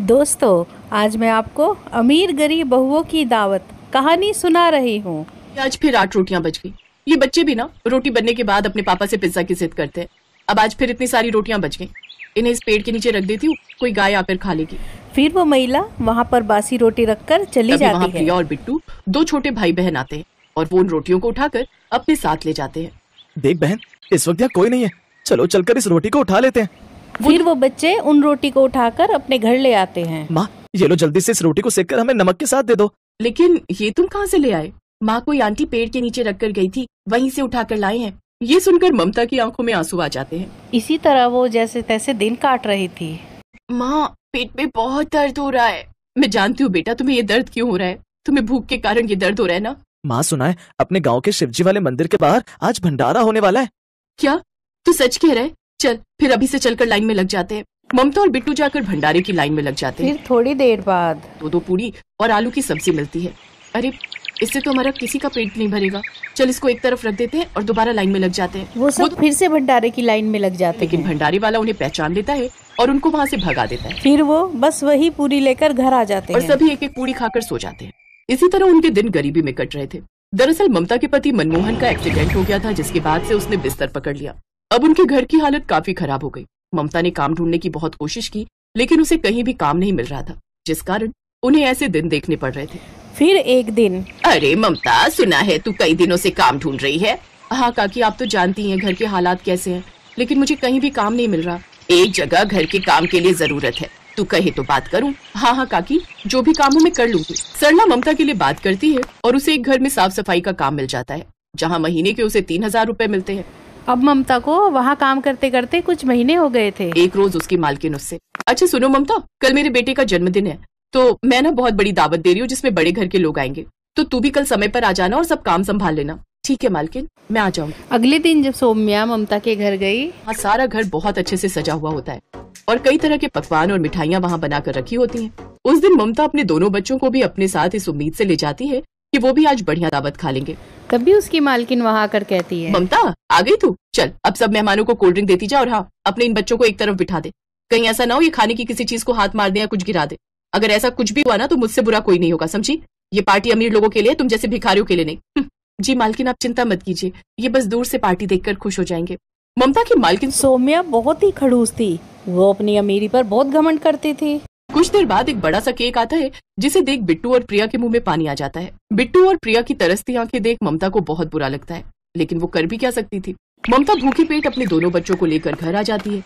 दोस्तों आज मैं आपको अमीर गरीब बहुओं की दावत कहानी सुना रही हूँ आज फिर आठ रोटियाँ बच गई ये बच्चे भी ना रोटी बनने के बाद अपने पापा से पिज्जा की जिद करते हैं अब आज फिर इतनी सारी रोटियाँ बच गई इन्हें इस पेड़ के नीचे रख देती हूँ कोई गाय आकर खा लेगी फिर वो महिला वहाँ पर बासी रोटी रख कर चली जाती है प्रिया और बिट्टू दो छोटे भाई बहन आते हैं और वो उन रोटियों को उठाकर अपने साथ ले जाते हैं देख बहन इस वक्त यहाँ कोई नहीं है चलो चलकर इस रोटी को उठा लेते हैं फिर तो- वो बच्चे उन रोटी को उठाकर अपने घर ले आते हैं माँ ये लो जल्दी से इस रोटी को सेक कर हमें नमक के साथ दे दो लेकिन ये तुम कहाँ से ले आए माँ कोई आंटी पेड़ के नीचे रख कर गई थी वहीं से कर लाए हैं ये सुनकर ममता की आंखों में आंसू आ जाते हैं इसी तरह वो जैसे तैसे दिन काट रही थी माँ पेट में बहुत दर्द हो रहा है मैं जानती हूँ बेटा तुम्हें ये दर्द क्यों हो रहा है तुम्हें भूख के कारण ये दर्द हो रहा है ना माँ सुना है अपने गाँव के शिवजी वाले मंदिर के बाहर आज भंडारा होने वाला है क्या तू सच कह रहे है चल फिर अभी से चलकर लाइन में लग जाते हैं ममता और बिट्टू जाकर भंडारे की लाइन में लग जाते हैं फिर थोड़ी देर बाद दो दो पूरी और आलू की सब्जी मिलती है अरे इससे तो हमारा किसी का पेट नहीं भरेगा चल इसको एक तरफ रख देते हैं और दोबारा लाइन में लग जाते हैं वो सब वो फिर से भंडारे की लाइन में लग जाते लेकिन भंडारे वाला उन्हें पहचान लेता है और उनको वहाँ से भगा देता है फिर वो बस वही पूरी लेकर घर आ जाते हैं और सभी एक एक पूरी खाकर सो जाते हैं इसी तरह उनके दिन गरीबी में कट रहे थे दरअसल ममता के पति मनमोहन का एक्सीडेंट हो गया था जिसके बाद से उसने बिस्तर पकड़ लिया अब उनके घर की हालत काफी खराब हो गई ममता ने काम ढूंढने की बहुत कोशिश की लेकिन उसे कहीं भी काम नहीं मिल रहा था जिस कारण उन्हें ऐसे दिन देखने पड़ रहे थे फिर एक दिन अरे ममता सुना है तू कई दिनों से काम ढूंढ रही है हाँ काकी आप तो जानती हैं घर के हालात कैसे हैं लेकिन मुझे कहीं भी काम नहीं मिल रहा एक जगह घर के काम के लिए जरूरत है तू कहे तो बात करूं हाँ हाँ काकी जो भी काम हो मैं कर लूंगी सरला ममता के लिए बात करती है और उसे एक घर में साफ सफाई का काम मिल जाता है जहाँ महीने के उसे तीन हजार रूपए मिलते हैं अब ममता को वहाँ काम करते करते कुछ महीने हो गए थे एक रोज उसकी मालकिन उससे अच्छा सुनो ममता कल मेरे बेटे का जन्मदिन है तो मैं ना बहुत बड़ी दावत दे रही हूँ जिसमें बड़े घर के लोग आएंगे तो तू भी कल समय पर आ जाना और सब काम संभाल लेना ठीक है मालकिन मैं आ जाऊंगी अगले दिन जब सोम्या ममता के घर गयी हाँ सारा घर बहुत अच्छे ऐसी सजा हुआ होता है और कई तरह के पकवान और मिठाइयाँ वहाँ बना रखी होती है उस दिन ममता अपने दोनों बच्चों को भी अपने साथ इस उम्मीद ऐसी ले जाती है कि वो भी आज बढ़िया दावत खा लेंगे तब भी उसकी मालकिन वहाँ आकर कहती है ममता आ गई तू चल अब सब मेहमानों को कोल्ड ड्रिंक देती जा और हाँ अपने इन बच्चों को एक तरफ बिठा दे कहीं ऐसा ना हो ये खाने की किसी चीज को हाथ मार दे या कुछ गिरा दे अगर ऐसा कुछ भी हुआ ना तो मुझसे बुरा कोई नहीं होगा समझी ये पार्टी अमीर लोगों के लिए तुम जैसे भिखारियों के लिए नहीं हम्म, जी मालकिन आप चिंता मत कीजिए ये बस दूर से पार्टी देखकर खुश हो जाएंगे ममता की मालकिन सोम्या बहुत ही खड़ूस थी वो अपनी अमीरी पर बहुत घमंड करती थी कुछ देर बाद एक बड़ा सा केक आता है जिसे देख बिट्टू और प्रिया के मुंह में पानी आ जाता है बिट्टू और प्रिया की तरसती आंखें देख ममता को बहुत बुरा लगता है लेकिन वो कर भी क्या सकती थी ममता भूखी पेट अपने दोनों बच्चों को लेकर घर आ जाती है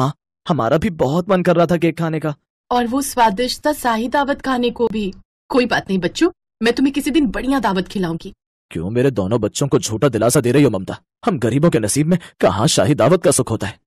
माँ हमारा भी बहुत मन कर रहा था केक खाने का और वो स्वादिष्ट था शाही दावत खाने को भी कोई बात नहीं बच्चों मैं तुम्हें किसी दिन बढ़िया दावत खिलाऊंगी क्यों मेरे दोनों बच्चों को झूठा दिलासा दे रही हो ममता हम गरीबों के नसीब में कहाँ शाही दावत का सुख होता है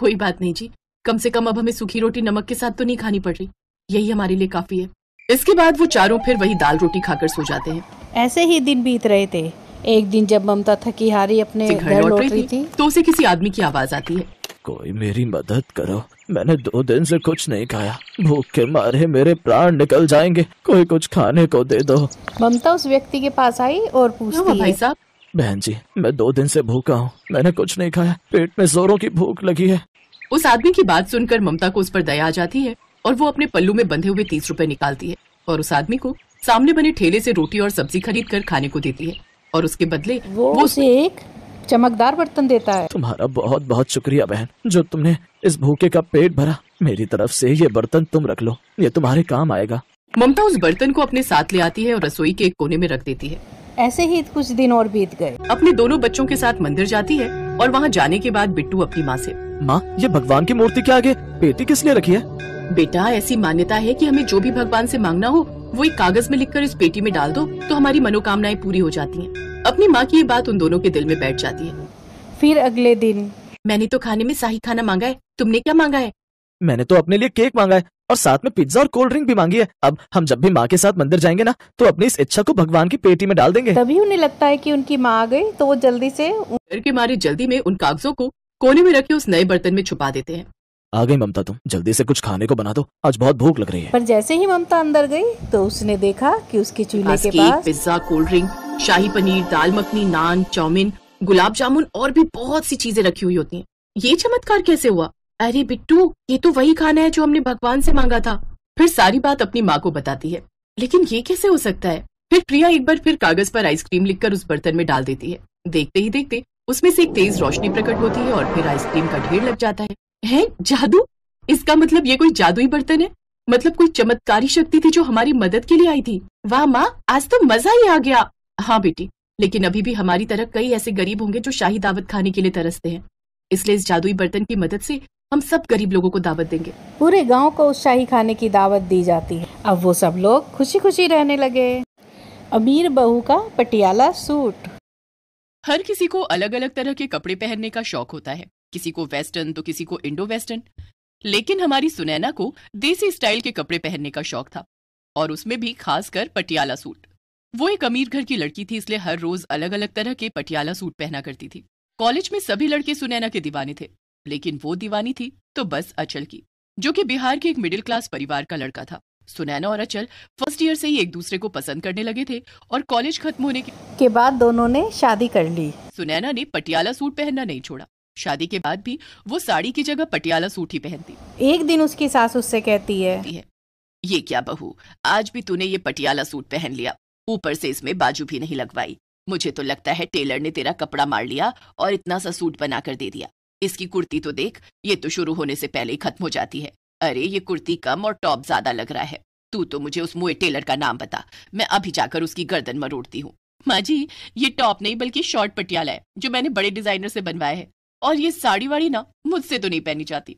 कोई बात नहीं जी कम से कम अब हमें सूखी रोटी नमक के साथ तो नहीं खानी पड़ रही यही हमारे लिए काफी है इसके बाद वो चारों फिर वही दाल रोटी खाकर सो जाते हैं ऐसे ही दिन बीत रहे थे एक दिन जब ममता थकी हारी अपने घर लौट रही थी, थी तो उसे किसी आदमी की आवाज आती है कोई मेरी मदद करो मैंने दो दिन से कुछ नहीं खाया भूख के मारे मेरे प्राण निकल जाएंगे कोई कुछ खाने को दे दो ममता उस व्यक्ति के पास आई और हाँ, पूछती भाई साहब बहन जी मैं दो दिन से भूखा हूँ मैंने कुछ नहीं खाया पेट में जोरों की भूख लगी है उस आदमी की बात सुनकर ममता को उस पर दया आ जाती है और वो अपने पल्लू में बंधे हुए तीस रूपए निकालती है और उस आदमी को सामने बने ठेले से रोटी और सब्जी खरीद कर खाने को देती है और उसके बदले वो, वो उसे एक चमकदार बर्तन देता है तुम्हारा बहुत बहुत शुक्रिया बहन जो तुमने इस भूखे का पेट भरा मेरी तरफ से ये बर्तन तुम रख लो ये तुम्हारे काम आएगा ममता उस बर्तन को अपने साथ ले आती है और रसोई के एक कोने में रख देती है ऐसे ही कुछ दिन और बीत गए अपने दोनों बच्चों के साथ मंदिर जाती है और वहाँ जाने के बाद बिट्टू अपनी माँ से माँ ये भगवान की मूर्ति के आगे पेटी किसने रखी है बेटा ऐसी मान्यता है कि हमें जो भी भगवान से मांगना हो वो एक कागज में लिखकर इस पेटी में डाल दो तो हमारी मनोकामनाएं पूरी हो जाती हैं। अपनी माँ की ये बात उन दोनों के दिल में बैठ जाती है फिर अगले दिन मैंने तो खाने में शाही खाना मांगा है तुमने क्या मांगा है मैंने तो अपने लिए केक मांगा है और साथ में पिज्जा और कोल्ड ड्रिंक भी मांगी है अब हम जब भी माँ के साथ मंदिर जाएंगे ना तो अपनी इस इच्छा को भगवान की पेटी में डाल देंगे तभी उन्हें लगता है कि उनकी माँ आ गई तो वो जल्दी से डर के मारे जल्दी में उन कागजों को कोने में रखे उस नए बर्तन में छुपा देते हैं आ गई ममता तुम जल्दी से कुछ खाने को बना दो आज बहुत भूख लग रही है पर जैसे ही ममता अंदर गई तो उसने देखा कि उसके चूल्हे के पास pizza cold drink shahi paneer dal makhani naan chowmein gulab jamun और भी बहुत सी चीजें रखी हुई होती हैं ये चमत्कार कैसे हुआ अरे बिट्टू ये तो वही खाना है जो हमने भगवान से मांगा था फिर सारी बात अपनी माँ को बताती है लेकिन ये कैसे हो सकता है फिर प्रिया एक बार फिर कागज पर आइसक्रीम लिखकर उस बर्तन में डाल देती है देखते ही देखते उसमें से एक तेज रोशनी प्रकट होती है और फिर आइसक्रीम का ढेर लग जाता है है जादू इसका मतलब ये कोई जादुई बर्तन है मतलब कोई चमत्कारी शक्ति थी जो हमारी मदद के लिए आई थी वाह माँ आज तो मजा ही आ गया हाँ बेटी लेकिन अभी भी हमारी तरह कई ऐसे गरीब होंगे जो शाही दावत खाने के लिए तरसते हैं इसलिए इस जादुई बर्तन की मदद से हम सब गरीब लोगों को दावत देंगे पूरे गांव को उस शाही खाने की दावत दी जाती है अब वो सब लोग खुशी खुशी रहने लगे अमीर बहू का पटियाला सूट हर किसी को अलग अलग तरह के कपड़े पहनने का शौक होता है किसी को वेस्टर्न तो किसी को इंडो वेस्टर्न लेकिन हमारी सुनैना को देसी स्टाइल के कपड़े पहनने का शौक था और उसमें भी खासकर पटियाला सूट वो एक अमीर घर की लड़की थी इसलिए हर रोज अलग अलग तरह के पटियाला सूट पहना करती थी कॉलेज में सभी लड़के सुनैना के दीवाने थे लेकिन वो दीवानी थी तो बस अचल की जो कि बिहार के एक मिडिल क्लास परिवार का लड़का था सुनैना और अचल फर्स्ट ईयर से ही एक दूसरे को पसंद करने लगे थे और कॉलेज खत्म होने के, के बाद दोनों ने शादी कर ली सुनैना ने पटियाला सूट पहनना नहीं छोड़ा शादी के बाद भी वो साड़ी की जगह पटियाला सूट ही पहनती एक दिन उसकी सास उससे कहती है ये क्या बहू आज भी तूने ये पटियाला सूट पहन लिया ऊपर से इसमें बाजू भी नहीं लगवाई मुझे तो लगता है टेलर ने तेरा कपड़ा मार लिया और इतना सा सूट बना कर दे दिया इसकी कुर्ती तो देख ये तो शुरू होने से पहले ही खत्म हो जाती है अरे ये कुर्ती कम और टॉप ज्यादा लग रहा है तू तो मुझे उस मोए टेलर का नाम बता मैं अभी जाकर उसकी गर्दन मरोड़ती हूँ माँ जी ये टॉप नहीं बल्कि शॉर्ट पटियाला है जो मैंने बड़े डिजाइनर से बनवाया है और ये साड़ी वाड़ी ना मुझसे तो नहीं पहनी जाती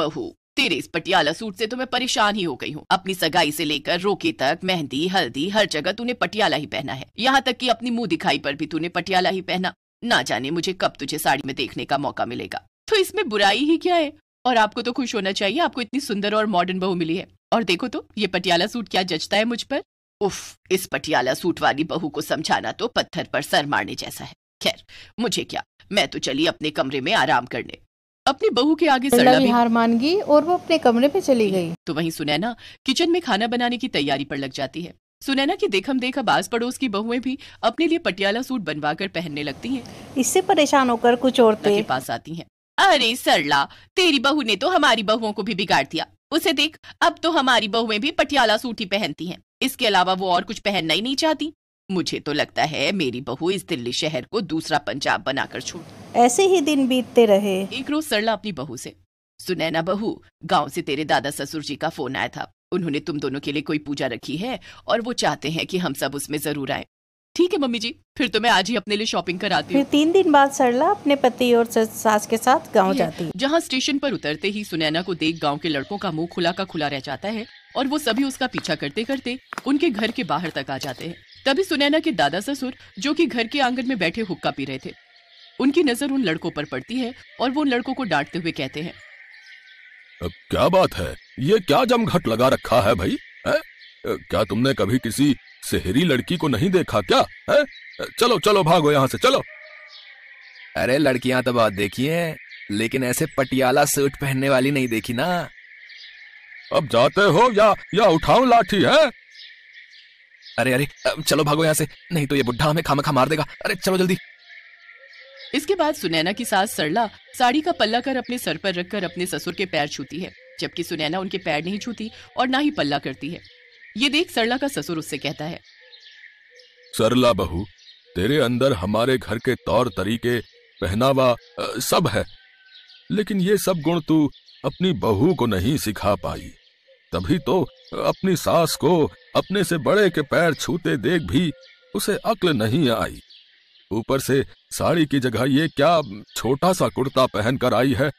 बहू तेरे इस पटियाला सूट से तो मैं परेशान ही हो गई हूँ अपनी सगाई से लेकर रोके तक मेहंदी हल्दी हर जगह तूने पटियाला ही पहना है यहाँ तक कि अपनी मुंह दिखाई पर भी तूने पटियाला ही पहना ना जाने मुझे कब तुझे साड़ी में देखने का मौका मिलेगा तो इसमें बुराई ही क्या है और आपको तो खुश होना चाहिए आपको इतनी सुंदर और मॉडर्न बहू मिली है और देखो तो ये पटियाला सूट क्या जचता है मुझ पर उफ इस पटियाला सूट वाली बहू को समझाना तो पत्थर पर सर मारने जैसा है खैर मुझे क्या मैं तो चली अपने कमरे में आराम करने अपनी बहू के आगे सड़ना भी हार मान गई और वो अपने कमरे में चली गई तो वहीं सुनैना किचन में खाना बनाने की तैयारी पर लग जाती है सुनैना की देखम देख अब आस पड़ोस की बहुएं भी अपने लिए पटियाला सूट बनवा कर पहनने लगती हैं। इससे परेशान होकर कुछ औरतें के पास आती हैं। अरे सरला तेरी बहू ने तो हमारी बहुओं को भी बिगाड़ दिया उसे देख अब तो हमारी बहुएं भी पटियाला सूट ही पहनती हैं। इसके अलावा वो और कुछ पहनना ही नहीं चाहती मुझे तो लगता है मेरी बहू इस दिल्ली शहर को दूसरा पंजाब बनाकर छोड़ ऐसे ही दिन बीतते रहे एक रोज सरला अपनी बहू से सुनैना बहू गांव से तेरे दादा ससुर जी का फोन आया था उन्होंने तुम दोनों के लिए कोई पूजा रखी है और वो चाहते हैं कि हम सब उसमें जरूर आए ठीक है मम्मी जी फिर तो मैं आज ही अपने लिए शॉपिंग कराती हूँ तीन दिन बाद सरला अपने पति और सास के साथ गांव जाती है जहाँ स्टेशन पर उतरते ही सुनैना को देख गांव के लड़कों का मुंह खुला का खुला रह जाता है और वो सभी उसका पीछा करते करते उनके घर के बाहर तक आ जाते हैं तभी सुनैना के दादा ससुर जो की घर के आंगन में बैठे हुक्का पी रहे थे उनकी नजर उन लड़कों पर पड़ती है और वो उन लड़कों को डांटते हुए कहते हैं अब क्या बात है ये क्या जमघट लगा रखा है भाई है? क्या तुमने कभी किसी सहरी लड़की को नहीं देखा क्या है? चलो चलो भागो यहाँ से चलो अरे लड़कियां तो बहुत देखी हैं लेकिन ऐसे पटियाला सूट पहनने वाली नहीं देखी ना अब जाते हो या या उठाऊ लाठी है अरे अरे चलो भागो यहाँ से नहीं तो ये बुढ़ा हमें खामखा खा मार देगा अरे चलो जल्दी इसके बाद सुनैना की सास सरला साड़ी का पल्ला कर अपने सर पर रखकर अपने ससुर के पैर छूती है जबकि सुनैना उनके पैर नहीं छूती और ना ही पल्ला करती है ये देख सरला का ससुर उससे कहता है सरला बहू तेरे अंदर हमारे घर के तौर तरीके पहनावा सब है लेकिन ये सब गुण तू अपनी बहू को नहीं सिखा पाई तभी तो अपनी सास को अपने से बड़े के पैर छूते देख भी उसे अक्ल नहीं आई ऊपर से साड़ी की जगह ये क्या छोटा सा कुर्ता पहनकर आई है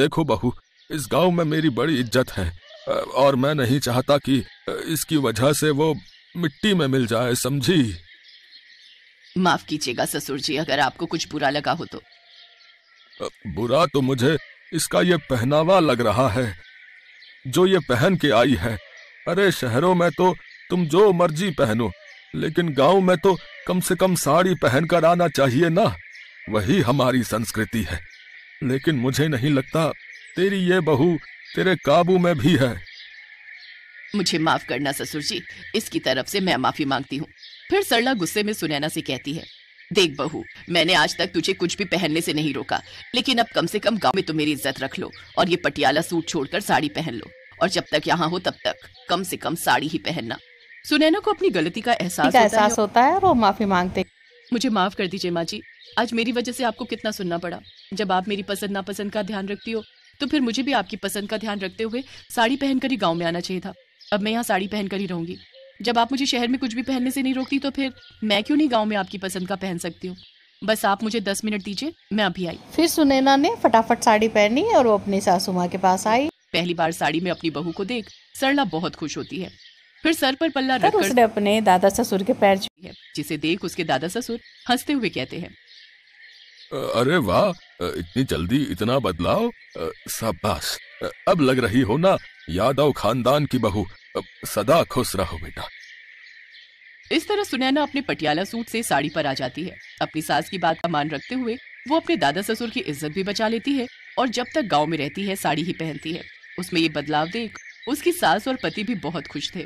देखो बहू इस गांव में मेरी बड़ी इज्जत है और मैं नहीं चाहता कि इसकी वजह से वो मिट्टी में मिल जाए समझी माफ कीजिएगा ससुर जी अगर आपको कुछ बुरा लगा हो तो बुरा तो मुझे इसका ये पहनावा लग रहा है जो ये पहन के आई है अरे शहरों में तो तुम जो मर्जी पहनो लेकिन गांव में तो कम से कम साड़ी पहनकर आना चाहिए ना वही हमारी संस्कृति है लेकिन मुझे नहीं लगता तेरी ये बहू तेरे काबू में भी है मुझे माफ करना ससुर जी इसकी तरफ से मैं माफी मांगती हूँ फिर सरला गुस्से में सुनैना से कहती है देख बहू मैंने आज तक तुझे कुछ भी पहनने से नहीं रोका लेकिन अब कम से कम गांव में तो मेरी इज्जत रख लो और ये पटियाला सूट छोड़कर साड़ी पहन लो और जब तक यहाँ हो तब तक कम से कम साड़ी ही पहनना सुनैना को अपनी गलती का एहसास होता, होता, है होता है और वो माफी मांगते मुझे माफ कर दीजिए माँ जी आज मेरी वजह से आपको कितना सुनना पड़ा जब आप मेरी पसंद नापसंद का ध्यान रखती हो तो फिर मुझे भी आपकी पसंद का ध्यान रखते हुए साड़ी पहनकर ही गाँव में आना चाहिए था अब मैं यहाँ साड़ी पहनकर ही रहूंगी जब आप मुझे शहर में कुछ भी पहनने से नहीं रोकती तो फिर मैं क्यों नहीं गाँव में आपकी पसंद का पहन सकती हूँ बस आप मुझे दस मिनट दीजिए मैं अभी आई फिर सुनैना ने फटाफट साड़ी पहनी और वो अपने सासू माँ के पास आई पहली बार साड़ी में अपनी बहू को देख सरला बहुत खुश होती है फिर सर पर पल्ला कर उसने अपने दादा ससुर के पैर छुए जिसे देख उसके दादा ससुर हंसते हुए कहते हैं अरे वाह इतनी जल्दी इतना बदलाव शाबाश अब लग रही हो ना यादव खानदान की बहू सदा खुश रहो बेटा इस तरह सुनैना अपने पटियाला सूट से साड़ी पर आ जाती है अपनी सास की बात का मान रखते हुए वो अपने दादा ससुर की इज्जत भी बचा लेती है और जब तक गांव में रहती है साड़ी ही पहनती है उसमें ये बदलाव देख उसकी सास और पति भी बहुत खुश थे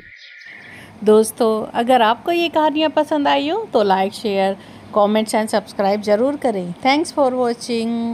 दोस्तों अगर आपको ये कहानियाँ पसंद आई हो तो like share comments and subscribe ज़रूर करें थैंक्स फॉर वॉचिंग